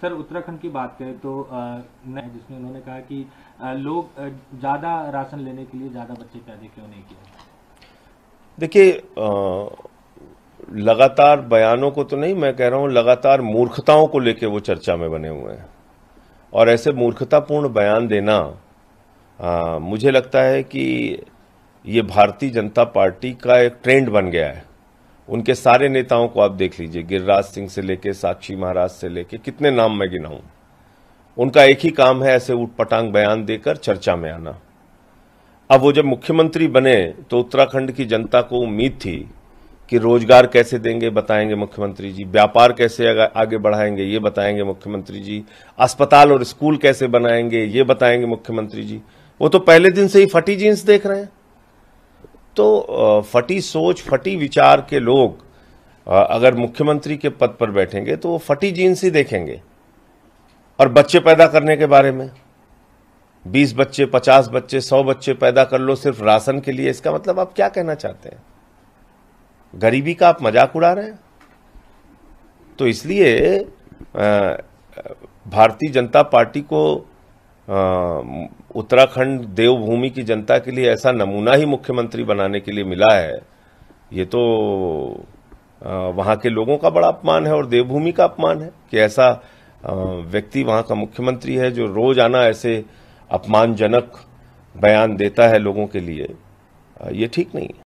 sir Uttarakhand की बात करें तो जिसमें उन्होंने कहा कि लोग ज़्यादा राशन लेने के लिए ज़्यादा बच्चे पैदा क्यों नहीं किए देखिए लगातार बयानों को तो नहीं मैं कह रहा हूँ लगातार मूर्खताओं को लेकर वो चर्चा में बने हुए हैं और ऐसे मूर्खतापूर्ण बयान देना आ, मुझे लगता है कि ये भारतीय जनता पार्टी का एक ट्रेंड बन गया है उनके सारे नेताओं को आप देख लीजिए गिरिराज सिंह से लेके साक्षी महाराज से लेके कितने नाम मैं गिनाऊं उनका एक ही काम है ऐसे उठपटांग बयान देकर चर्चा में आना अब वो जब मुख्यमंत्री बने तो उत्तराखंड की जनता को उम्मीद थी कि रोजगार कैसे देंगे बताएंगे मुख्यमंत्री जी व्यापार कैसे आगे बढ़ाएंगे ये बताएंगे मुख्यमंत्री जी अस्पताल और स्कूल कैसे बनाएंगे ये बताएंगे मुख्यमंत्री जी वो तो पहले दिन से ही फटी जींस देख रहे हैं तो फटी सोच फटी विचार के लोग अगर मुख्यमंत्री के पद पर बैठेंगे तो वो फटी जीन्स ही देखेंगे और बच्चे पैदा करने के बारे में बीस बच्चे पचास बच्चे सौ बच्चे पैदा कर लो सिर्फ राशन के लिए इसका मतलब आप क्या कहना चाहते हैं गरीबी का आप मजाक उड़ा रहे हैं तो इसलिए भारतीय जनता पार्टी को उत्तराखंड देवभूमि की जनता के लिए ऐसा नमूना ही मुख्यमंत्री बनाने के लिए मिला है ये तो वहाँ के लोगों का बड़ा अपमान है और देवभूमि का अपमान है कि ऐसा व्यक्ति वहाँ का मुख्यमंत्री है जो रोजाना ऐसे अपमानजनक बयान देता है लोगों के लिए ये ठीक नहीं है